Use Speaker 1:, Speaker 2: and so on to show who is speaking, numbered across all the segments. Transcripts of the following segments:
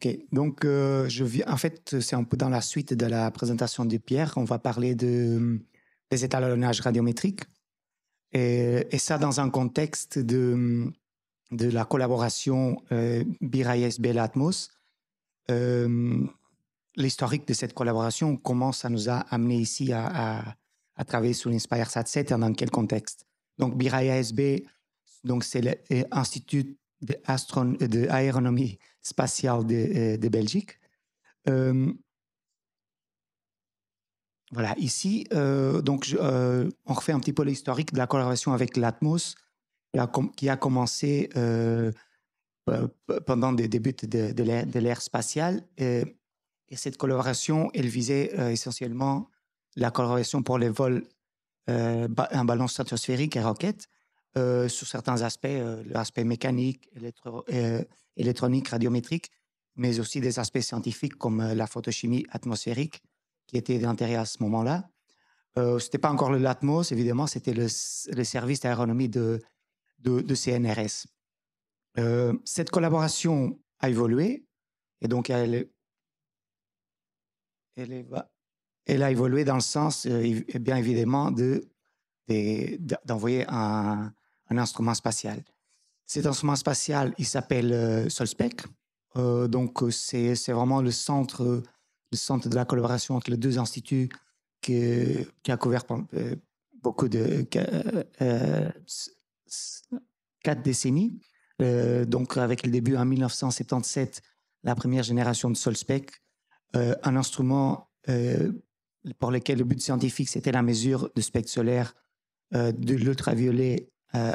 Speaker 1: Ok, donc euh, je en fait, c'est un peu dans la suite de la présentation de Pierre. On va parler de, euh, des étalonnages radiométriques. Et, ça dans un contexte de, la collaboration euh, birais euh, L'historique de cette collaboration comment ça nous a amené ici à, travailler sur sat 7 et dans quel contexte. Donc BIRASB donc c'est l'Institut d'Aéronomie spatiale de, euh, Belgique. Euh, voilà, ici, euh, donc, on refait un petit peu l'historique de la collaboration avec l'Atmos, qui a commencé pendant les débuts de, l'ère spatiale. Et, cette collaboration, elle visait essentiellement la collaboration pour les vols en ballon stratosphérique et roquettes. Euh, sur certains aspects, euh, l'aspect mécanique, euh, électronique, radiométrique, mais aussi des aspects scientifiques comme la photochimie atmosphérique, qui était d'intérêt à ce moment-là. ce n'était pas encore le LATMOS, évidemment, c'était le, service d'aéronomie de, de, CNRS. cette collaboration a évolué, et donc elle, elle, elle a évolué dans le sens, eh bien évidemment, de d'envoyer un, un instrument spatial. Cet instrument spatial, il s'appelle euh, Solspec. Euh, donc, euh, c'est vraiment le centre, le centre de la collaboration entre les deux instituts qui a couvert beaucoup de quatre décennies. donc, avec le début en 1977, la première génération de Solspec, un instrument pour lequel le but scientifique, c'était la mesure de spectre solaire de l'ultraviolet euh,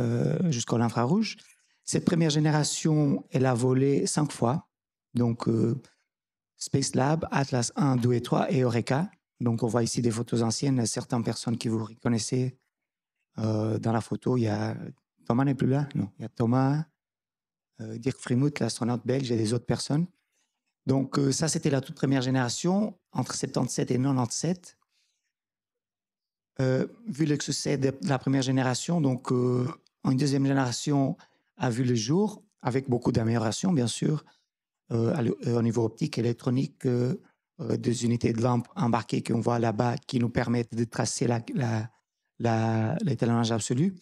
Speaker 1: euh, jusqu'au l'infrarouge. Cette première génération, elle a volé cinq fois. Donc, euh, Space Lab, Atlas 1, 2 et 3 et Eureka. Donc, on voit ici des photos anciennes. Certaines personnes que vous reconnaissez dans la photo, il y a Thomas n'est plus là, non. Il y a Thomas, Dirk Frimout, l'astronaute belge et des autres personnes. Donc, ça, c'était la toute première génération entre 77 et 97. Euh, vu le succès de la première génération, donc euh, une deuxième génération a vu le jour, avec beaucoup d'améliorations, bien sûr, euh, au niveau optique, électronique, des unités de lampes embarquées qu'on voit là-bas qui nous permettent de tracer l'étalonnage absolu.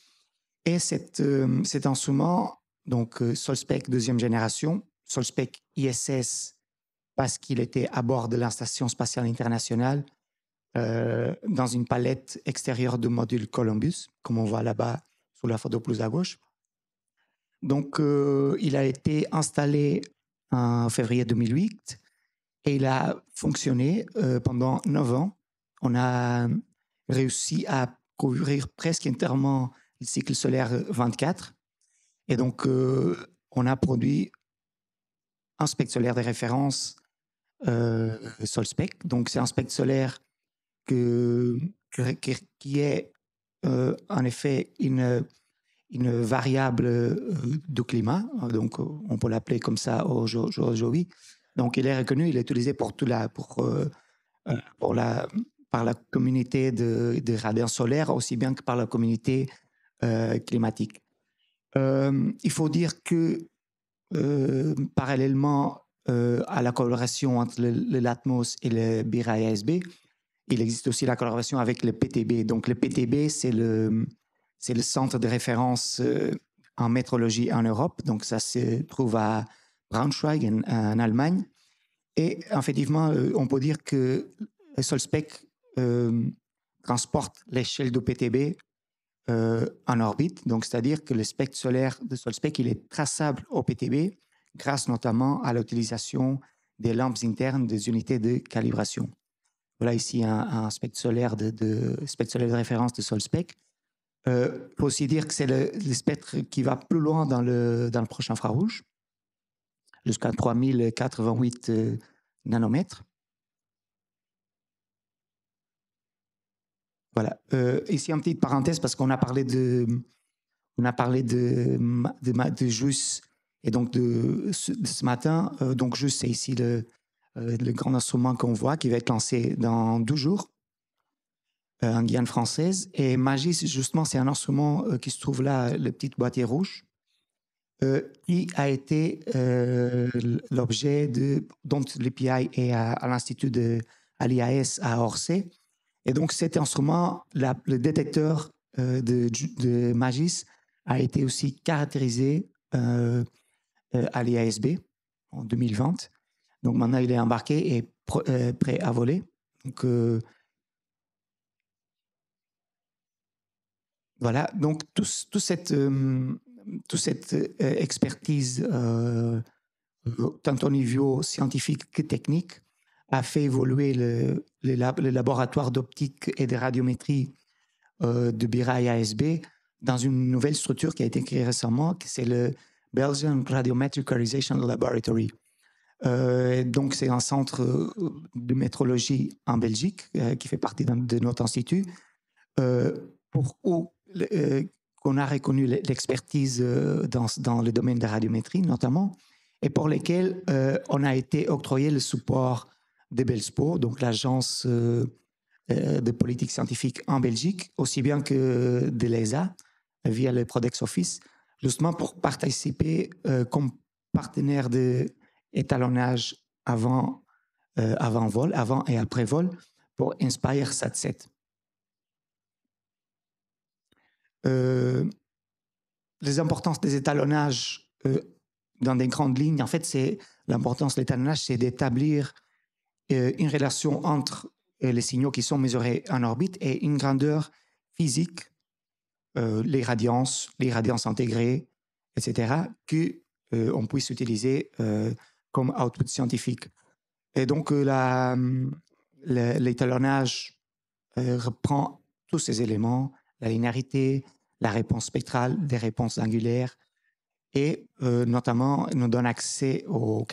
Speaker 1: Et cet, cet donc Solspec deuxième génération, Solspec ISS, parce qu'il était à bord de la Station spatiale internationale, euh, dans une palette extérieure de module Columbus, comme on voit là-bas sur la photo plus à gauche. Donc, euh, il a été installé en février 2008 et il a fonctionné euh, pendant 9 ans. On a réussi à couvrir presque entièrement le cycle solaire 24. Et donc, on a produit un spectre solaire de référence, SolSpec. Donc, c'est un spectre solaire qui est euh, en effet une, une variable euh, de climat, donc on peut l'appeler comme ça aujourd'hui. Donc il est reconnu, il est utilisé pour tout la, pour, euh, pour la, par la communauté de, de radars solaires aussi bien que par la communauté climatique. il faut dire que parallèlement à la collaboration entre l'Atmos et le bira il existe aussi la collaboration avec le PTB. Donc le PTB, c'est le, centre de référence euh, en métrologie en Europe. Donc ça se trouve à Braunschweig en, Allemagne. Et effectivement, euh, on peut dire que Solspec euh, transporte l'échelle du PTB en orbite. Donc c'est-à-dire que le spectre solaire de Solspec, il est traçable au PTB grâce notamment à l'utilisation des lampes internes des unités de calibration voilà ici un, spectre solaire de, spectre solaire de référence de Solspec. Euh, on peut aussi dire que c'est le, spectre qui va plus loin dans le, dans le proche infrarouge, jusqu'à 3088 euh, nanomètres. Voilà. Euh, ici, une petite parenthèse, parce qu'on a parlé de, on a parlé de, de, de, JUS et donc de, ce matin. Euh, donc, juste c'est ici le, euh, le grand instrument qu'on voit qui va être lancé dans 12 jours euh, en Guyane française. Et MAGIS justement, c'est un instrument euh, qui se trouve là, le petit boîtier rouge, qui a été l'objet de dont l'EPI est à, l'Institut de à l'IAS à Orsay. Et donc cet instrument, le détecteur de, de, Magis a été aussi caractérisé à l'IASB en 2020. Donc maintenant, il est embarqué et euh, prêt à voler. Donc, euh, voilà, donc toute cette euh, expertise, tant au niveau scientifique que technique, a fait évoluer le, laboratoire d'optique et de radiométrie de BIRA ASB dans une nouvelle structure qui a été créée récemment, qui c'est le Belgian Radiometric Laboratory. Euh, donc, c'est un centre euh, de métrologie en Belgique euh, qui fait partie de, notre institut, pour où on a reconnu l'expertise dans, dans, le domaine de la radiométrie notamment, et pour lesquels on a été octroyé le support de Belspo, donc l'agence de politique scientifique en Belgique, aussi bien que de l'ESA via le Prodex Office, justement pour participer comme partenaire de étalonnage avant, euh, avant vol, avant et après vol, pour Inspire Satset. 7 Euh, les importances des étalonnages euh, dans des grandes lignes, en fait, c'est l'importance de l'étalonnage, c'est d'établir euh, une relation entre les signaux qui sont mesurés en orbite et une grandeur physique, les radiances, les radiances intégrées, etc., qu'on puisse utiliser comme output scientifique. Et donc, euh, euh, l'étalonnage euh, reprend tous ces éléments, la linéarité, la réponse spectrale, des réponses angulaires, et notamment nous donne accès au,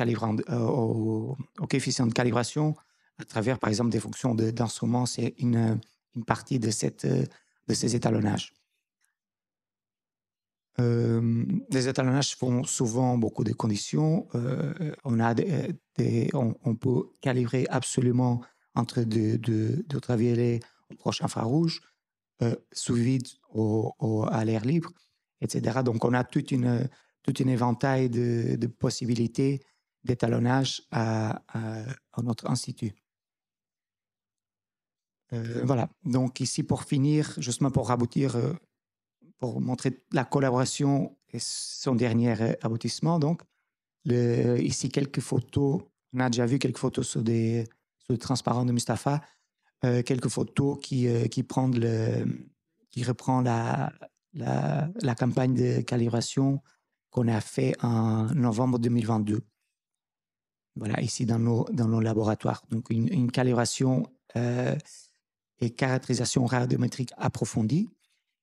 Speaker 1: coefficient de calibration à travers, par exemple, des fonctions d'instruments. C'est une, une, partie de, cette, de ces étalonnages. Euh, les étalonnages font souvent beaucoup de conditions. Euh, on, a des, on, peut calibrer absolument entre deux de, au proche infrarouge, euh, sous vide au, à l'air libre, etc. Donc on a toute une, toute une éventail de, possibilités d'étalonnage à, à, notre institut. voilà, donc ici pour finir, justement pour aboutir pour montrer la collaboration et son dernier aboutissement. Donc, le, ici, quelques photos. On a déjà vu quelques photos sur, des, sur le transparent de Mustapha. Euh, quelques photos qui, reprennent euh, qui, prennent le, qui reprend la, la, campagne de calibration qu'on a fait en novembre 2022. Voilà, ici dans nos, dans nos laboratoires. Donc, une, calibration euh, et caractérisation radiométrique approfondie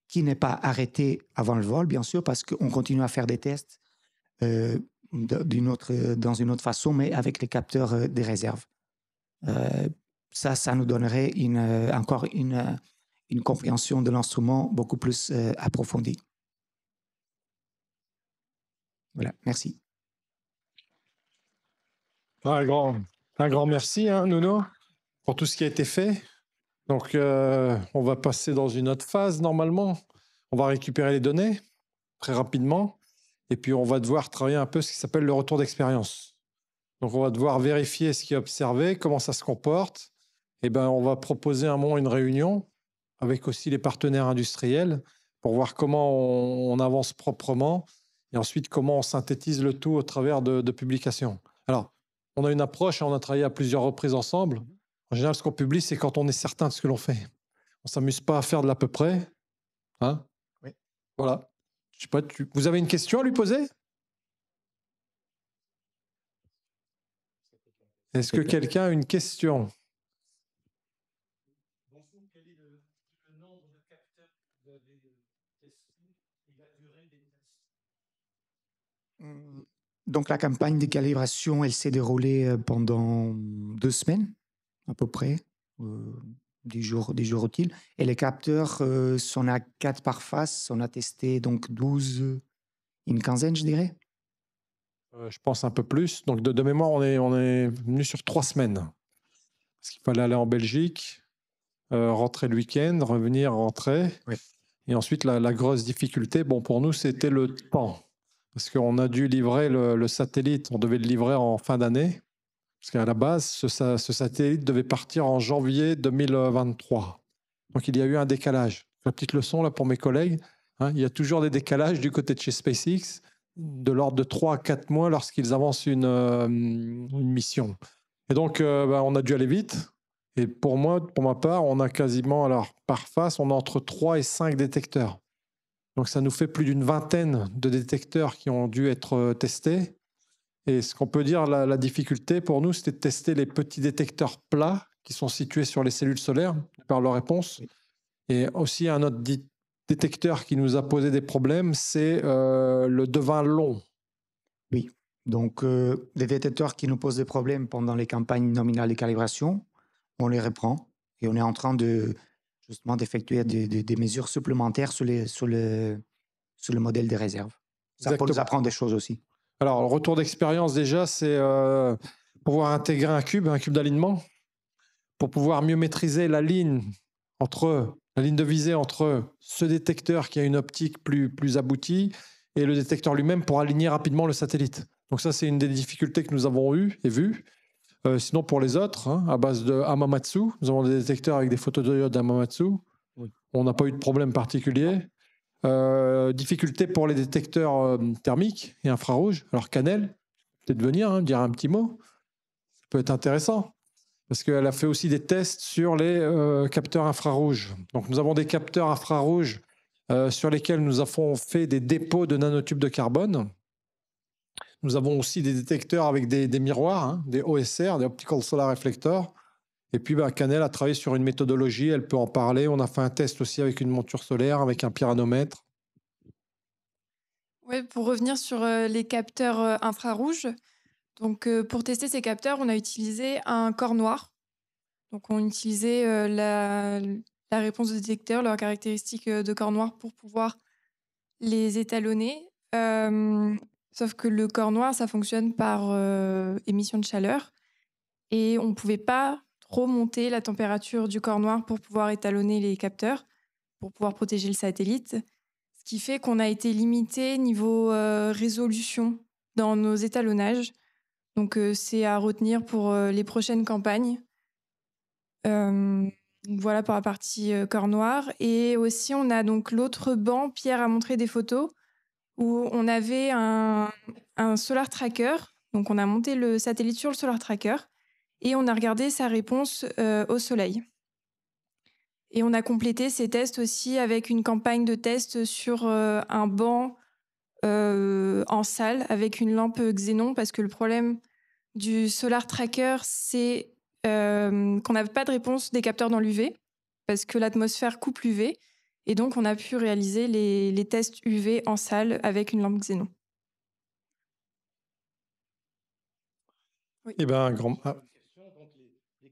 Speaker 1: qui n'est pas arrêté avant le vol, bien sûr, parce qu'on continue à faire des tests euh, d'une autre, euh, dans une autre façon, mais avec les capteurs euh, des réserves. ça, ça nous donnerait une, encore une, compréhension de l'instrument beaucoup plus approfondie. Voilà, merci.
Speaker 2: Un grand, grand merci, hein, Nuno, pour tout ce qui a été fait. Donc, euh, on va passer dans une autre phase normalement. On va récupérer les données très rapidement. Et puis, on va devoir travailler un peu ce qui s'appelle le retour d'expérience. Donc, on va devoir vérifier ce qui est observé, comment ça se comporte. Et eh ben, on va proposer un moment une réunion avec aussi les partenaires industriels pour voir comment on, avance proprement et ensuite comment on synthétise le tout au travers de, de publications. Alors, on a une approche, et on a travaillé à plusieurs reprises ensemble. En général, ce qu'on publie, c'est quand on est certain de ce que l'on fait. On s'amuse pas à faire de l'à peu près. Hein Voilà. Je sais pas, Vous avez une question à lui poser Est-ce que quelqu'un a une question
Speaker 1: Donc la campagne de calibration, elle s'est déroulée euh, pendant deux semaines à peu près, euh, des jours, des jours utiles. Et les capteurs sont euh, à quatre par face. On a testé donc 12, euh, une quinzaine, je dirais. je pense un peu plus. Donc de, mémoire,
Speaker 2: on est, on est venu sur trois semaines. Parce qu'il fallait aller en Belgique, rentrer le week-end, revenir, rentrer. Et ensuite, la, grosse difficulté, bon, pour nous, c'était le temps. Parce qu'on a dû livrer le, satellite, on devait le livrer en fin d'année. Parce qu'à la base, ce, satellite devait partir en janvier 2023. Donc il y a eu un décalage. La petite leçon là pour mes collègues, hein, il y a toujours des décalages du côté de chez SpaceX de l'ordre de 3 à 4 mois lorsqu'ils avancent une, euh, mission. Et donc euh, ben, on a dû aller vite. Et pour moi, pour ma part, on a quasiment, alors par face, on a entre 3 et 5 détecteurs. Donc ça nous fait plus d'une vingtaine de détecteurs qui ont dû être euh, testés et ce qu'on peut dire, la, difficulté pour nous, c'était de tester les petits détecteurs plats qui sont situés sur les cellules solaires par leur réponse. Et aussi un autre détecteur qui nous a posé des problèmes,
Speaker 1: c'est euh, le devin long. Oui, donc euh, les détecteurs qui nous posent des problèmes pendant les campagnes nominales de calibration, on les reprend et on est en train de justement d'effectuer des, mesures supplémentaires sur, les, sur, le, sur le modèle des réserves. Ça peut nous apprendre des choses aussi.
Speaker 2: Alors, le retour d'expérience, déjà, c'est euh, pouvoir intégrer un cube, un cube d'alignement, pour pouvoir mieux maîtriser la ligne entre la ligne de visée entre ce détecteur qui a une optique plus, plus aboutie et le détecteur lui-même pour aligner rapidement le satellite. Donc ça, c'est une des difficultés que nous avons eues et vues. Euh, sinon, pour les autres, hein, à base de Hamamatsu, nous avons des détecteurs avec des photodiodes Hamamatsu. d'amamatsu. On n'a pas eu de problème particulier. Euh, difficulté pour les détecteurs euh, thermiques et infrarouges. Alors Canel, peut-être venir, hein, dire un petit mot. Ça peut être intéressant. Parce qu'elle a fait aussi des tests sur les euh, capteurs infrarouges. Donc nous avons des capteurs infrarouges sur lesquels nous avons fait des dépôts de nanotubes de carbone. Nous avons aussi des détecteurs avec des, miroirs, hein, des OSR, des Optical Solar Reflectors, et puis, ben, Canel a travaillé sur une méthodologie, elle peut en parler. On a fait un test aussi avec une monture solaire, avec un pyranomètre.
Speaker 3: Oui, pour revenir sur euh, les capteurs euh, infrarouges, donc euh, pour tester ces capteurs, on a utilisé un corps noir. Donc on utilisait la, réponse de détecteur, leurs caractéristiques de corps noir pour pouvoir les étalonner. sauf que le corps noir, ça fonctionne par émission de chaleur. Et on ne pouvait pas remonter la température du corps noir pour pouvoir étalonner les capteurs, pour pouvoir protéger le satellite. Ce qui fait qu'on a été limité niveau euh, résolution dans nos étalonnages. Donc euh, c'est à retenir pour euh, les prochaines campagnes. voilà pour la partie corps noir. Et aussi on a donc l'autre banc, Pierre a montré des photos, où on avait un solar tracker. Donc on a monté le satellite sur le solar tracker et on a regardé sa réponse euh, au soleil. Et on a complété ces tests aussi avec une campagne de tests sur euh, un banc euh, en salle avec une lampe xénon parce que le problème du solar tracker, c'est qu'on n'a pas de réponse des capteurs dans l'UV parce que l'atmosphère coupe l'UV. Et donc, on a pu réaliser les, tests UV en salle avec une lampe xénon.
Speaker 2: Et Eh ben, grand... Ah,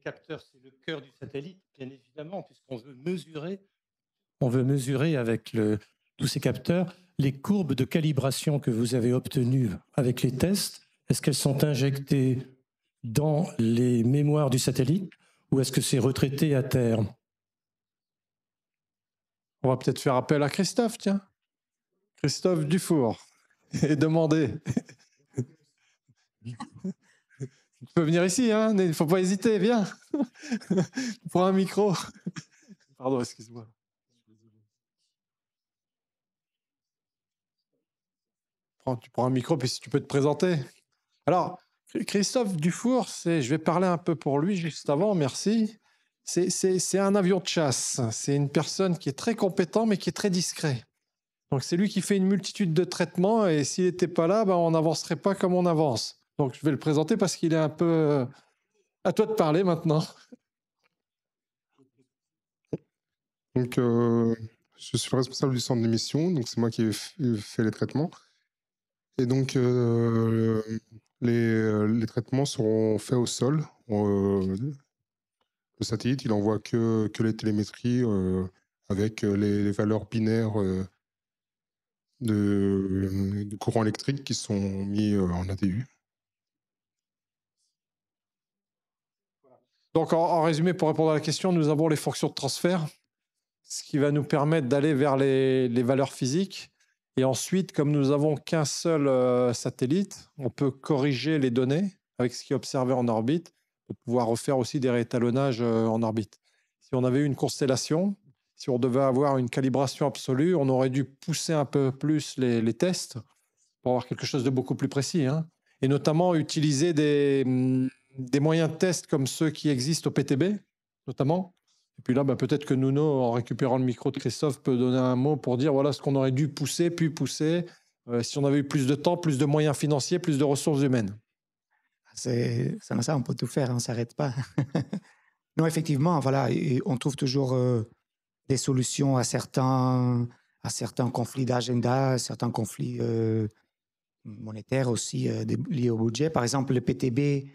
Speaker 2: capteurs, c'est le cœur du satellite, bien évidemment, puisqu'on veut mesurer, on veut mesurer avec tous ces capteurs les courbes de calibration que vous avez obtenues avec les tests. Est-ce qu'elles sont injectées dans les mémoires du satellite ou est-ce que c'est retraité à terre On va peut-être faire appel à Christophe, tiens. Christophe Dufour, et demander. Tu peux venir ici, il hein, ne faut pas hésiter, viens. Prends un micro. Pardon, excuse-moi. tu prends un micro, puis si tu peux te présenter. Alors, Christophe Dufour, c'est, je vais parler un peu pour lui juste avant, merci. C'est un avion de chasse. C'est une personne qui est très compétente, mais qui est très discret. Donc, c'est lui qui fait une multitude de traitements, et s'il n'était pas là, ben, on n'avancerait pas comme on avance. Donc je vais le présenter parce qu'il est un peu... Euh, à toi de parler maintenant. Donc euh, je suis le responsable du centre d'émission, donc c'est moi qui fais les traitements. Et donc euh, les, les, traitements seront faits au sol. le satellite, il envoie que, que les télémétries avec les, valeurs binaires de, de, courant électrique qui sont mis en ADU. Donc, en, résumé, pour répondre à la question, nous avons les fonctions de transfert, ce qui va nous permettre d'aller vers les, valeurs physiques. Et ensuite, comme nous n'avons qu'un seul euh, satellite, on peut corriger les données avec ce qui est observé en orbite pour pouvoir refaire aussi des réétalonnages euh, en orbite. Si on avait eu une constellation, si on devait avoir une calibration absolue, on aurait dû pousser un peu plus les, tests pour avoir quelque chose de beaucoup plus précis. Hein. Et notamment utiliser des, hum, des moyens de test comme ceux qui existent au PTB, notamment. Et puis là, bah, peut-être que Nuno, en récupérant le micro de Christophe, peut donner un mot pour dire voilà ce qu'on aurait dû pousser, puis pousser, euh, si on avait eu plus de temps, plus de moyens financiers, plus de ressources humaines.
Speaker 1: C'est comme ça, on peut tout faire, hein, on ne s'arrête pas. non, effectivement, voilà, on trouve toujours euh, des solutions à certains, à certains conflits d'agenda, certains conflits euh, monétaires aussi liés au budget. Par exemple, le PTB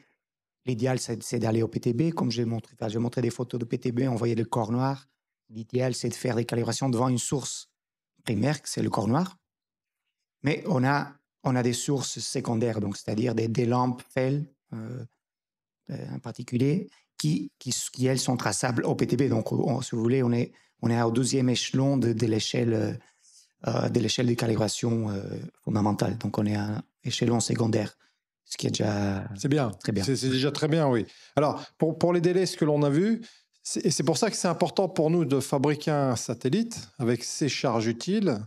Speaker 1: L'idéal, c'est d'aller au PTB, comme j'ai montré, enfin, j'ai montré des photos de PTB, voyait le corps noir. L'idéal, c'est de faire des calibrations devant une source primaire, c'est le corps noir. Mais on a, on a des sources secondaires, donc c'est-à-dire des, lampes FEL euh, euh, en particulier, qui, qui, qui, elles sont traçables au PTB. Donc, on, si vous voulez, on est, on est au deuxième échelon de, euh, l'échelle de l'échelle calibration fondamentale. Donc, on est à un échelon secondaire ce est déjà c'est bien. très bien.
Speaker 2: C'est, déjà très bien, oui. Alors, pour, les délais, ce que l'on a vu, c'est, et c'est pour ça que c'est important pour nous de fabriquer un satellite avec ses charges utiles,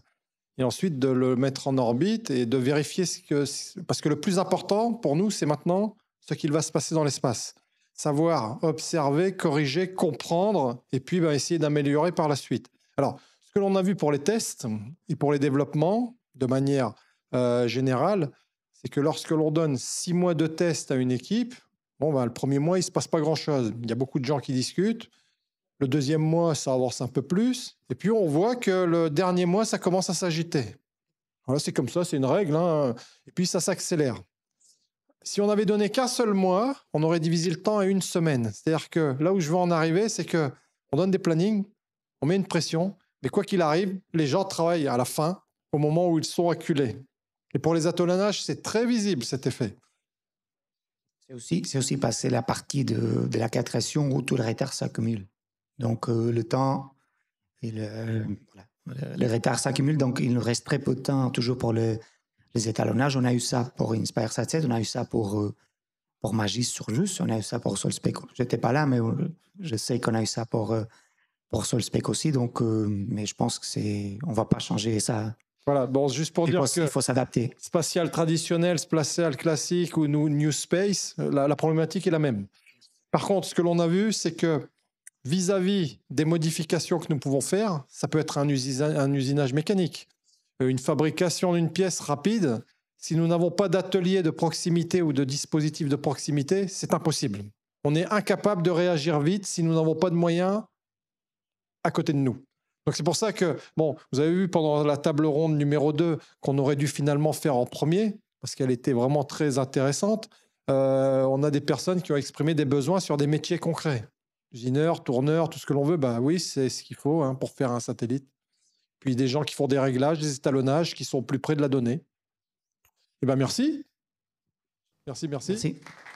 Speaker 2: et ensuite de le mettre en orbite et de vérifier ce que... Parce que le plus important pour nous, c'est maintenant ce qu'il va se passer dans l'espace. Savoir observer, corriger, comprendre, et puis ben, essayer d'améliorer par la suite. Alors, ce que l'on a vu pour les tests et pour les développements, de manière euh, générale, c'est que lorsque l'on donne six mois de test à une équipe, bon, ben, le premier mois, il ne se passe pas grand-chose. Il y a beaucoup de gens qui discutent. Le deuxième mois, ça avance un peu plus. Et puis, on voit que le dernier mois, ça commence à s'agiter. Voilà, c'est comme ça, c'est une règle. Hein. Et puis, ça s'accélère. Si on avait donné qu'un seul mois, on aurait divisé le temps à une semaine. C'est-à-dire que là où je veux en arriver, c'est que on donne des plannings, on met une pression, mais quoi qu'il arrive, les gens travaillent à la fin, au moment où ils sont
Speaker 1: acculés. Et pour les étalonnages, c'est très visible cet effet. C'est aussi, c'est aussi passé la partie de, de, la catration où tout le retard s'accumule. Donc euh, le temps et le, le, retard s'accumule, donc il nous reste très peu de temps toujours pour les étalonnages. On a eu ça pour Inspire Satellite, on a eu ça pour, euh, pour Magis Jus, on a eu ça pour Solspec. Je n'étais pas là, mais euh, je sais qu'on a eu ça pour, euh, pour Solspec aussi. Donc, mais je pense que c'est, on va pas changer ça voilà, bon, juste pour dire quil que faut s'adapter.
Speaker 2: Spatial traditionnel, spatial classique ou new space, la, problématique est la même. Par contre, ce que l'on a vu, c'est que vis-à-vis des modifications que nous pouvons faire, ça peut être un usinage mécanique, euh, une fabrication d'une pièce rapide. Si nous n'avons pas d'atelier de proximité ou de dispositif de proximité, c'est impossible. On est incapable de réagir vite si nous n'avons pas de moyens à côté de nous. Donc c'est pour ça que, bon, vous avez vu pendant la table ronde numéro 2 qu'on aurait dû finalement faire en premier, parce qu'elle était vraiment très intéressante. Euh, on a des personnes qui ont exprimé des besoins sur des métiers concrets. Usineur, tourneur, tout ce que l'on veut, bah oui, c'est ce qu'il faut hein, pour faire un satellite. Puis des gens qui font des réglages, des étalonnages, qui sont plus près de la donnée. Eh bien, merci. Merci, merci. Merci.